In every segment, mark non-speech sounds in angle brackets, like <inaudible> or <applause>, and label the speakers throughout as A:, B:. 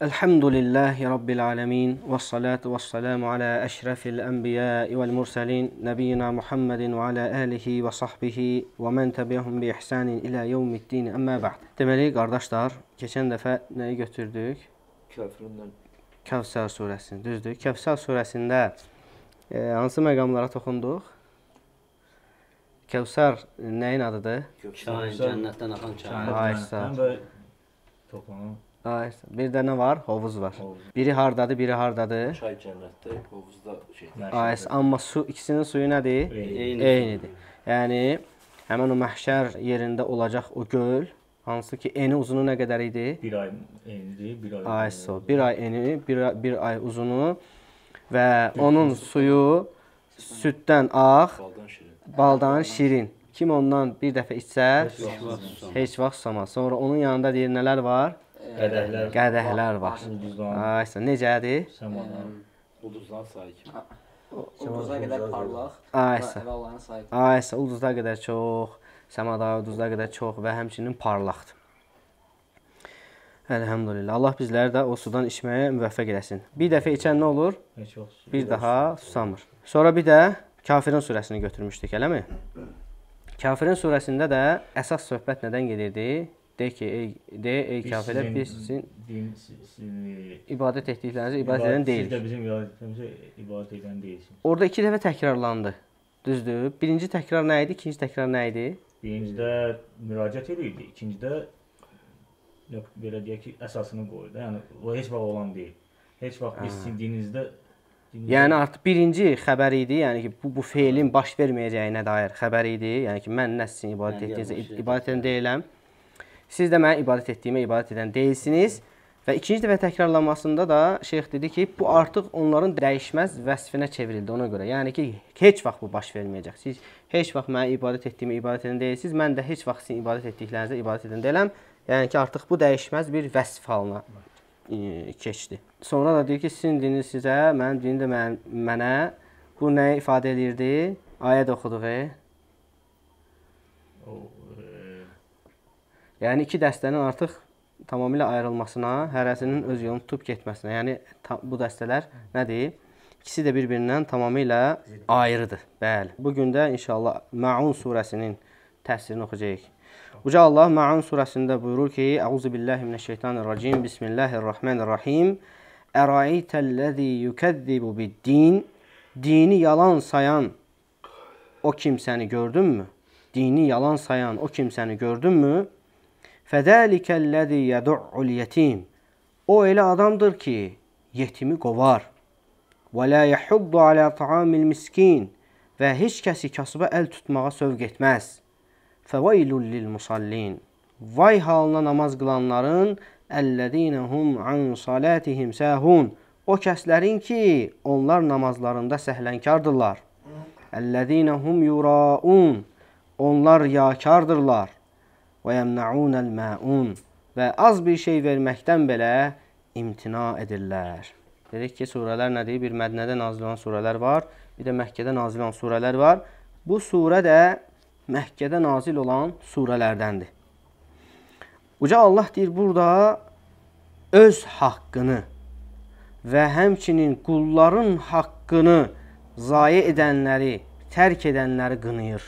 A: Elhamdülillahi Rabbil alemin ve salatu ve selamu ala eşrefil enbiyai vel murselin nebiyina Muhammedin ve ala alihi ve sahbihi ve men tebiyahum bi ihsanin ila yevmiddin emma ba'd. Deməli, qardaşlar, keçən dəfə nəyi götürdük? Kəfrindən. Kəvsər surəsini, düzdür. Kəvsər surəsində e, hansı məqamlara toxunduq? Kəvsər nəyin adıdır? Kəvsər, cənnətdən axan kəvsər. Aysa. Həm də toxunum. Ay, bir dənə var, hovuz var. Hovuz. Biri hardadır, biri hardadır? Çay cənnətdə, hovuzda şeydir. Ay, amma su ikisinin suyu nədir? Eynidir. Eynidir. Yəni həmin o məhşər yerində olacaq o göl hansı ki eni uzunu nə qədər idi? 1 ay enidir, 1 ay. Ay, so, 1 ay eni, 1 1 ay uzunu və onun suyu süddən ağ, baldan şirin. Baldan şirin. Kim ondan bir dəfə içsə, heç vaxt susamaz. Sonra onun yanında deyir nələr var? Qədəhlər. Qədəhlər var. Aysa, necədir? Səmadan. Ulduzdan sayı kimi. Ulduza qədər parlaq. Aysa. Aysa, ulduza qədər çox, səmada ulduza qədər çox və həmçinin parlaqdır. Əlhamdülillah. Allah bizləri də o sudan içməyə müvəffəq eləsin. Bir dəfə içən nə olur? Bir daha susamır. Sonra bir də Kafirin surəsini götürmüşdük, eləmi? Kafirin surəsində də əsas söhbət nədən gedirdi? De ki, ey, de, ey kafirlər, biz sizin din, e, ibadət etdiklərinizi ibadət edən deyil. Siz də bizim ibadətimizə ibadət edən deyilsiniz. Orada iki dəfə təkrarlandı. Düzdür? Birinci təkrar nə idi? İkinci təkrar nə idi? Birincidə müraciət edirdi, ikincidə yox, belə deyək ki, əsasını qoyur da. Yəni o heç vaxt olan deyil. Heç vaxt biz sizin dininizdə Dinləyir. Yəni artıq birinci xəbər idi, yəni ki, bu bu feilin baş verməyəcəyinə dair xəbər idi. Yəni ki, mən nə sizin ibadət etdiyinizə ibadət edən deyiləm. Siz də mənə ibadət etdiyimə ibadət edən deyilsiniz. Və ikinci dəfə təkrarlamasında da şeyx dedi ki, bu artıq onların dəyişməz vəsfinə çevrildi ona görə. Yəni ki, heç vaxt bu baş verməyəcək. Siz heç vaxt mənə ibadət etdiyimə ibadət edən deyilsiniz. Mən də heç vaxt sizin ibadət etdiklərinizə ibadət edən deyiləm. Yəni ki, artıq bu dəyişməz bir vəsf halına e, keçdi. Sonra da deyir ki, sizin dininiz sizə, mənim dinim də mən, mənə. Bu nə ifadə edirdi? Ayə oxuduq. E. Yəni iki dəstənin artıq tamamilə ayrılmasına, hərəsinin öz yolunu tutub getməsinə. Yəni bu dəstələr nədir? İkisi də bir-birindən tamamilə ayrıdır. Bəli. Bu gün də inşallah Maun surəsinin təfsirini oxuyacağıq. Uca Allah Maun surəsində buyurur ki: "Əuzu billahi minəşşeytanirracim. Bismillahirrahmanirrahim. Əraitəllezî yukezzibu bid-din? Dini yalan sayan o kimsəni gördünmü? Dini yalan sayan o kimsəni gördünmü?" Fədəlikəlləzi yəd'ul yetim. O elə adamdır ki, yetimi qovar. Və la yahuddu ala ta'amil miskin və heç kəsi kasıba əl tutmağa sövq etməz. Fəvailul lil musallin. Vay halına namaz qılanların əlləzinəhum an salatihim sahun. O kəslərin ki, onlar namazlarında səhlənkardırlar. Əlləzinəhum yuraun. Onlar yakardırlar və yəmnaunəl məun və az bir şey verməkdən belə imtina edirlər. Dedik ki, surələr nədir? Bir Mədnədə nazil olan surələr var, bir də Məkkədə nazil olan surələr var. Bu surə də Məkkədə nazil olan surələrdəndir. Uca Allah deyir burada öz haqqını və həmçinin qulların haqqını zayə edənləri, tərk edənləri qınayır.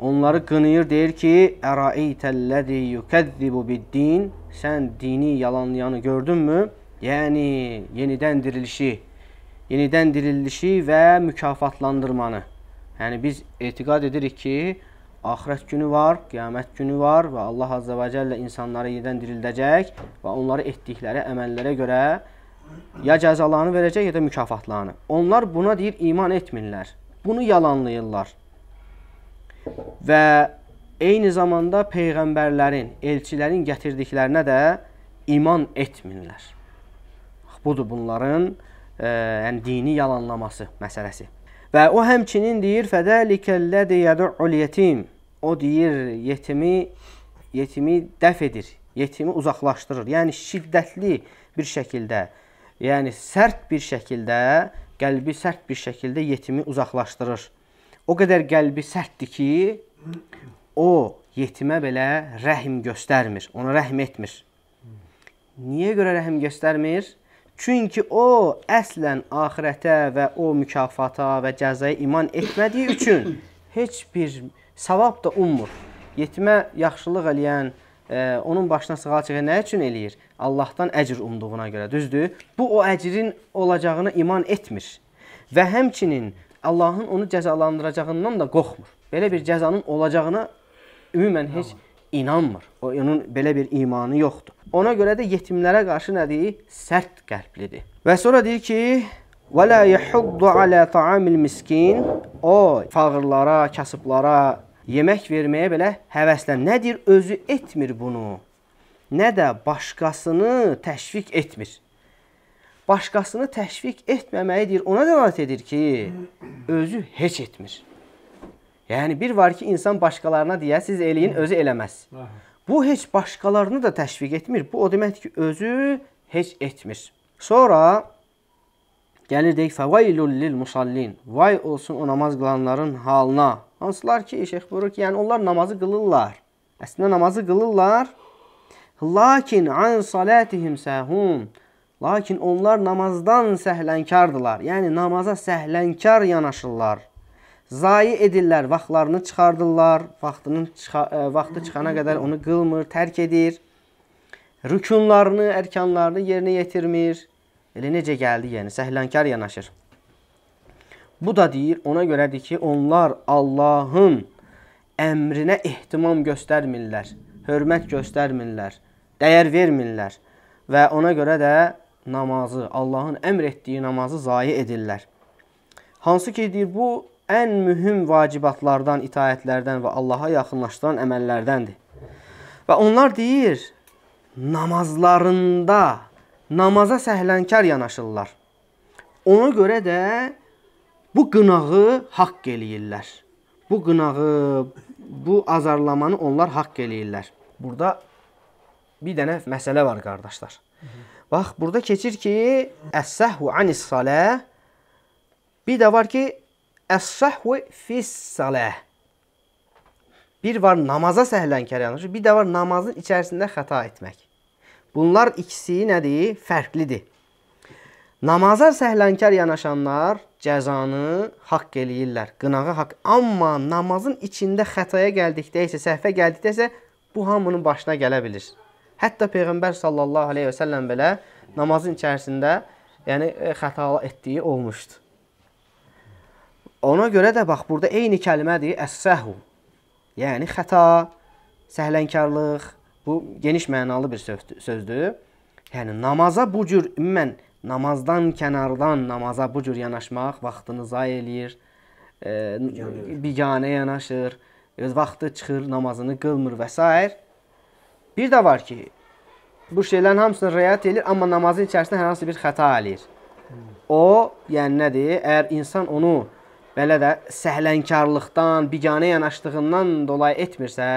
A: Onları qınayır, deyir ki: "Əraeytəllazi yukəzzibu bid-din?" Sən dini yalanlayanı gördünmü? Yəni yenidən dirilişi, yenidən dirilişi və mükafatlandırmanı. Yəni biz etiqad edirik ki, axirət günü var, qiyamət günü var və Allah Azza və Cəllə insanları yenidən dirildəcək və onları etdikləri əməllərə görə ya cəzalarını verəcək, ya da mükafatlarını. Onlar buna deyir iman etmirlər. Bunu yalanlayırlar və eyni zamanda peyğəmbərlərin, elçilərin gətirdiklərinə də iman etmirlər. Budur bunların e, yəni dini yalanlaması məsələsi. Və o həmçinin deyir fədəlikəllədi yədul yetim. O deyir yetimi yetimi dəf edir, yetimi uzaqlaşdırır. Yəni şiddətli bir şəkildə, yəni sərt bir şəkildə, qəlbi sərt bir şəkildə yetimi uzaqlaşdırır o qədər qəlbi sərtdir ki, o yetimə belə rəhm göstərmir, ona rəhm etmir. Niyə görə rəhm göstərmir? Çünki o əslən axirətə və o mükafata və cəzaya iman etmədiyi üçün <coughs> heç bir savab da ummur. Yetimə yaxşılıq eləyən, ə, e, onun başına sığal çəkən nə üçün eləyir? Allahdan əcr umduğuna görə, düzdür? Bu o əcrin olacağına iman etmir. Və həmçinin Allahın onu cəzalandıracağından da qorxmur. Belə bir cəzanın olacağına ümumən heç inanmır. O onun belə bir imanı yoxdur. Ona görə də yetimlərə qarşı nədir? Sərt qəlblidir. Və sonra deyir ki, Və la yahuddu ala ta'amil miskin. O fağırlara, kasıblara yemək verməyə belə həvəslən. Nədir? Özü etmir bunu. Nə də başqasını təşviq etmir başqasını təşviq etməməyi deyir, ona dəlalət edir ki, özü heç etmir. Yəni bir var ki, insan başqalarına deyər, siz eləyin, özü eləməz. Bu heç başqalarını da təşviq etmir. Bu o deməkdir ki, özü heç etmir. Sonra gəlir deyək fəvailul lil musallin. Vay olsun o namaz qılanların halına. Hansılar ki, şeyx buyurur ki, yəni onlar namazı qılırlar. Əslində namazı qılırlar. Lakin an salatihim sahun. Lakin onlar namazdan səhlənkardırlar. Yəni namaza səhlənkar yanaşırlar. Zayi edirlər, vaxtlarını çıxardırlar, vaxtının çıxa, ə, e, vaxtı çıxana qədər onu qılmır, tərk edir. Rükunlarını, ərkanlarını yerinə yetirmir. Elə necə gəldi, yəni səhlənkar yanaşır. Bu da deyir, ona görədir ki, onlar Allahın əmrinə ehtimam göstərmirlər, hörmət göstərmirlər, dəyər vermirlər və ona görə də namazı, Allahın əmr etdiyi namazı zayi edirlər. Hansı ki, deyir, bu ən mühüm vacibatlardan, itayətlərdən və Allaha yaxınlaşdıran əməllərdəndir. Və onlar deyir, namazlarında namaza səhlənkar yanaşırlar. Ona görə də bu qınağı haqq eləyirlər. Bu qınağı, bu azarlamanı onlar haqq eləyirlər. Burada bir dənə məsələ var, qardaşlar. Hı -hı. Bax, burada keçir ki, əs-səhvu anis-salə. Bir də var ki, əs-səhvu fis-salə. Bir var namaza səhlənkar yanaşır, bir də var namazın içərisində xəta etmək. Bunlar ikisi nədir? Fərqlidir. Namaza səhlənkar yanaşanlar cəzanı haqq eləyirlər, qınağı haqq. Amma namazın içində xətaya gəldikdə isə, səhvə gəldikdə isə bu hamının başına gələ bilir. Hətta Peyğəmbər sallallahu aleyhi və səlləm belə namazın içərisində yəni, e, xəta etdiyi olmuşdu. Ona görə də bax, burada eyni kəlmədir, əs-səhv. Yəni, xəta, səhlənkarlıq, bu geniş mənalı bir sözdür. Yəni, namaza bu cür, ümumən, namazdan kənardan namaza bu cür yanaşmaq vaxtını zay eləyir, e, biganə yanaşır, öz vaxtı çıxır, namazını qılmır və s. Bir də var ki, bu şeylərin hamısını riayət edir, amma namazın içərisində hər hansı bir xəta eləyir. O, yəni nədir? Əgər insan onu belə də səhlənkarlıqdan, biganə yanaşdığından dolayı etmirsə,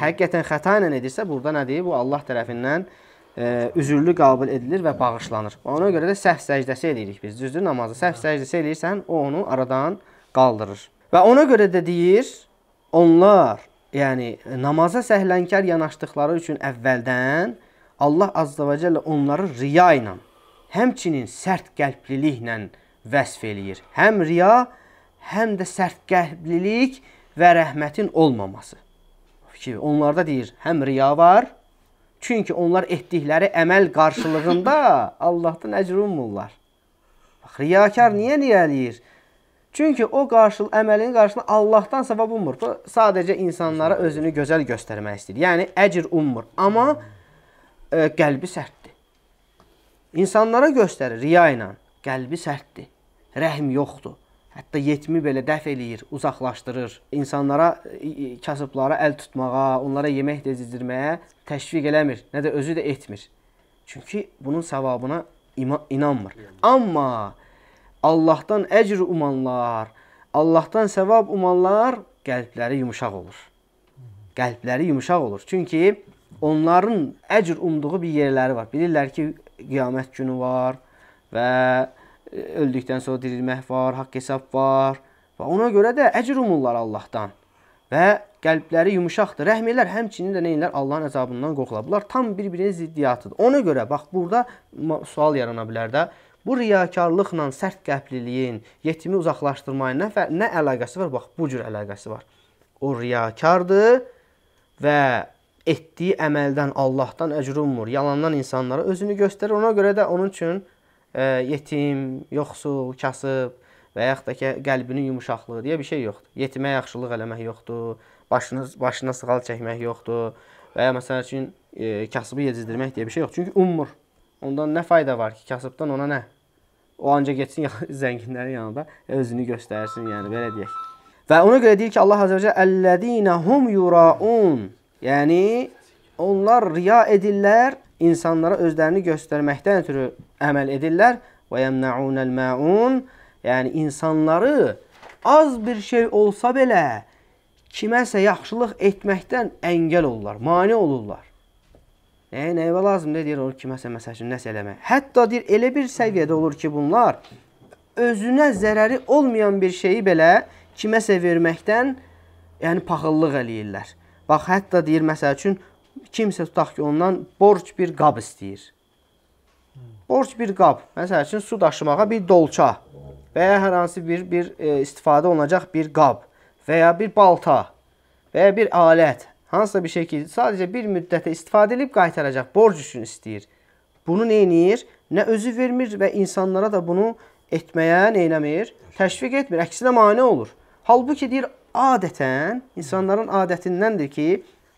A: həqiqətən xəta ilə edirsə, burada nədir? Bu Allah tərəfindən ə, e, üzürlü qəbul edilir və bağışlanır. Ona görə də səhv səcdəsi eləyirik biz. Düzdür namazı səhv hə. səcdəsi eləyirsən, o onu aradan qaldırır. Və ona görə də deyir, onlar yəni namaza səhlənkar yanaşdıqları üçün əvvəldən Allah azza və cəllə onları riya ilə, həmçinin sərt qəlbliliklə vəsf eləyir. Həm riya, həm də sərt qəlblilik və rəhmətin olmaması. Ki, onlarda deyir, həm riya var, çünki onlar etdikləri əməl qarşılığında <laughs> Allahdan əcr ummurlar. Bax, riyakar niyə niyə eləyir? Çünki o qarşıl əməlin qarşılığında Allahdan savab ummur. O sadəcə insanlara özünü gözəl göstərmək istəyir. Yəni əcr ummur, amma e, qəlbi sərtdir. İnsanlara göstərir riya ilə, qəlbi sərtdir. Rəhm yoxdur. Hətta yetimi belə dəf eləyir, uzaqlaşdırır. İnsanlara, kasıblara əl tutmağa, onlara yemək dezdirməyə təşviq eləmir. Nə də özü də etmir. Çünki bunun savabına inanmır. Amma Allahdan əcr umanlar, Allahdan səvab umanlar qəlbləri yumşaq olur. Qəlbləri yumşaq olur. Çünki onların əcr umduğu bir yerləri var. Bilirlər ki, qiyamət günü var və e, öldükdən sonra dirilmək var, haqq hesab var və ona görə də əcr umurlar Allahdan. Və qəlbləri yumşaqdır. Rəhm elər, həmçinin də neyinlər? Allahın əzabından qorxula. Bunlar tam bir-birinin ziddiyatıdır. Ona görə bax burada sual yarana bilər də. Bu riyakarlıqla sərt qəpliliyin, yetimi uzaqlaşdırmanın nə, nə əlaqəsi var? Bax, bu cür əlaqəsi var. O riyakardır və etdiyi əməldən Allahdan əcr ummur. Yalandan insanlara özünü göstərir. Ona görə də onun üçün e, yetim, yoxsul, kasıb və yaxud da ki, qəlbinin yumuşaqlığı deyə bir şey yoxdur. Yetimə yaxşılıq eləmək yoxdur. Başını başına sığal çəkmək yoxdur. Və ya məsəl üçün e, kasıbı yedizdirmək deyə bir şey yoxdur. Çünki ummur. Ondan nə fayda var ki, kasıbdan ona nə? O ancaq getsin <laughs> zənginlərin yanında özünü göstərsin, yəni belə deyək. Və ona görə deyir ki, Allah Azərə və "Əllədinə hum yuraun" Yəni onlar riya edirlər, insanlara özlərini göstərməkdən ötürü əməl edirlər və yemnaunəl maun, yəni insanları az bir şey olsa belə kiməsə yaxşılıq etməkdən əngəl olurlar, mane olurlar. E, nəyə nəyə lazımdır deyir onu kiməsə məsələn nəsə eləmək. Hətta deyir elə bir səviyyədə olur ki, bunlar özünə zərəri olmayan bir şeyi belə kiməsə verməkdən yəni paxıllıq eləyirlər. Bax, hətta deyir məsəl üçün kimsə tutaq ki, ondan borc bir qab istəyir. Borc bir qab, məsəl üçün su daşımağa bir dolça və ya hər hansı bir bir e, istifadə olunacaq bir qab və ya bir balta və ya bir alət hansısa bir şey ki sadəcə bir müddətə istifadə edib qaytaracaq, borc üçün istəyir. Bunu nə eləyir? Nə özü vermir və insanlara da bunu etməyə nə eləmir? Təşviq etmir, əksinə mane olur. Halbuki deyir, adətən insanların adətindəndir ki,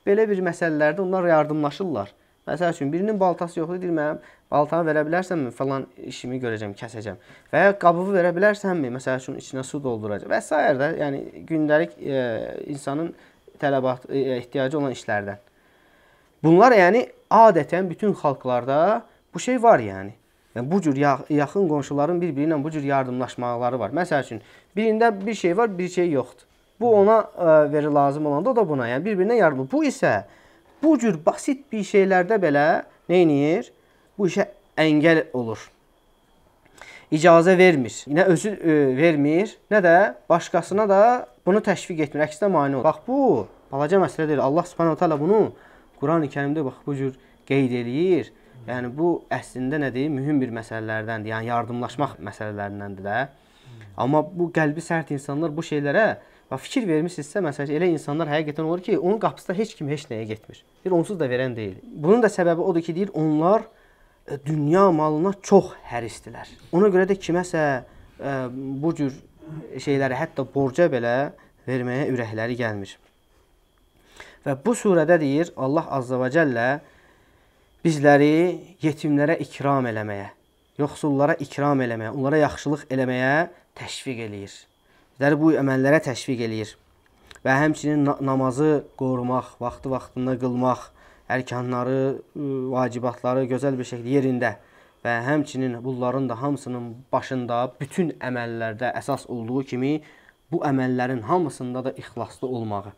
A: belə bir məsələlərdə onlar yardımlaşırlar. Məsəl üçün birinin baltası yoxdur, deyir mənim baltamı verə bilərsənmi? Falan işimi görəcəm, kəsəcəm. Və ya qabığı verə bilərsənmi? Məsəl üçün içinə su dolduracam və s. də, yəni gündəlik e, insanın e, tələbat e, e, ehtiyacı olan işlərdən. Bunlar yəni adətən bütün xalqlarda bu şey var yəni. Yəni bu cür yaxın qonşuların bir-biri ilə bu cür yardımlaşmaları var. Məsəl üçün birində bir şey var, bir şey yoxdur. Bu ona ə, e, veri lazım olanda o da buna. Yəni bir-birinə yardım. Bu isə bu cür basit bir şeylərdə belə nə eləyir? Bu işə əngəl olur icazə vermir. Nə özü ə, e, vermir, nə də başqasına da bunu təşviq etmir, əksinə mane olur. Bax bu balaca məsələ deyil. Allah Subhanahu taala bunu Qurani-Kərimdə bax bu cür qeyd eləyir. Yəni bu əslində nədir? Mühüm bir məsələlərdəndir. Yəni yardımlaşmaq məsələlərindəndir də. Amma bu qəlbi sərt insanlar bu şeylərə və fikir vermisinizsə, məsələn, elə insanlar həqiqətən olur ki, onun qapısında heç kim heç nəyə getmir. Deyir, onsuz da verən deyil. Bunun da səbəbi odur ki, deyir, onlar E, dünya malına çox hərisdilər. Ona görə də kiməsə ə, e, bu cür şeyləri hətta borca belə verməyə ürəkləri gəlmir. Və bu surədə deyir Allah Azza və Cəllə bizləri yetimlərə ikram eləməyə, yoxsullara ikram eləməyə, onlara yaxşılıq eləməyə təşviq eləyir. Bizləri bu əməllərə təşviq eləyir. Və həmçinin namazı qorumaq, vaxtı-vaxtında qılmaq, ərkanları, vacibatları gözəl bir şəkildə yerində və həmçinin bunların da hamısının başında bütün əməllərdə əsas olduğu kimi bu əməllərin hamısında da ixlaslı olmağı,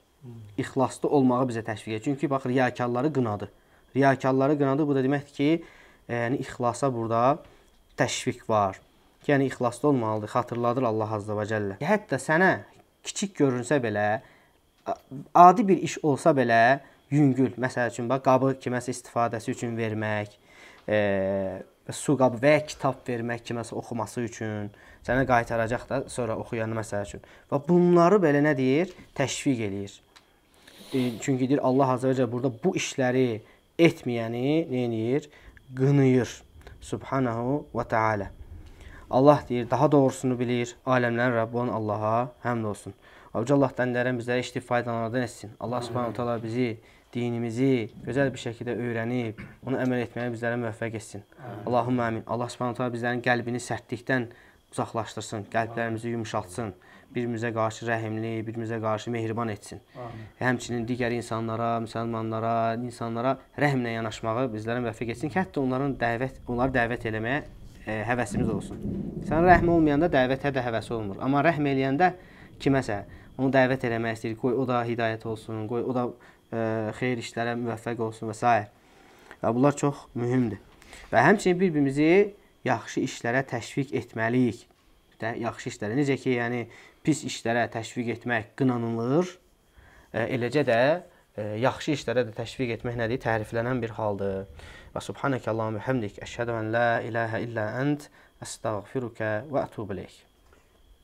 A: ixlaslı olmağı bizə təşviq edir. Çünki bax riyakarları qınadı. Riyakarları qınadı bu da deməkdir ki, e, yəni ixlasa burada təşviq var. Ki, yəni ixlaslı olmalıdır, xatırladır Allah Azza və Cəllə. Hətta sənə kiçik görünsə belə, adi bir iş olsa belə, yüngül, məsəl üçün, bax, qabı kiməsə istifadəsi üçün vermək, e, su qabı və ya kitab vermək kiməsə oxuması üçün, sənə qaytaracaq da sonra oxuyanı məsəl üçün. Və bunları belə nə deyir? Təşviq eləyir. E, çünki deyir Allah Azərə Cəl burada bu işləri etməyəni nə eləyir? Qınıyır. Subhanahu və Taala. Allah deyir, daha doğrusunu bilir. Aləmlərin Rəbbi olan Allaha həmd olsun. Avcı Allah dəndən bizlərə işləyib faydalanlardan etsin. Allah subhanahu taala bizi dinimizi gözəl bir şəkildə öyrənib, onu əməl etməyə bizlərə müvəffəq etsin. Allahumma amin. Allah Subhanahu taala bizlərin qəlbini sərtlikdən uzaqlaşdırsın, qəlblərimizi yumşaltsın, bir-birimizə qarşı rəhimli, bir-birimizə qarşı mehriban etsin. Və həmçinin digər insanlara, müsəlmanlara, insanlara rəhmlə yanaşmağı bizlərə müvəffəq etsin ki, hətta onların dəvət, onları dəvət eləməyə ə, e, həvəsimiz olsun. Sən rəhm olmayanda dəvətə də həvəsi olmur, amma rəhm eləyəndə kiməsə onu dəvət eləmək istəyir. Qoy o da hidayət olsun, qoy o da ə, e, xeyir işlərə müvəffəq olsun və s. Və bunlar çox mühümdür. Və həmçinin bir-birimizi yaxşı işlərə təşviq etməliyik. Də yaxşı işlərə. Necə ki, yəni pis işlərə təşviq etmək qınanılır. Ə, e, eləcə də ə, e, yaxşı işlərə də təşviq etmək nədir? Təriflənən bir haldır. Və subhanakallahumma hamdik, əşhadu an la ilaha illa ent, əstəğfiruka və ətubu ileyk.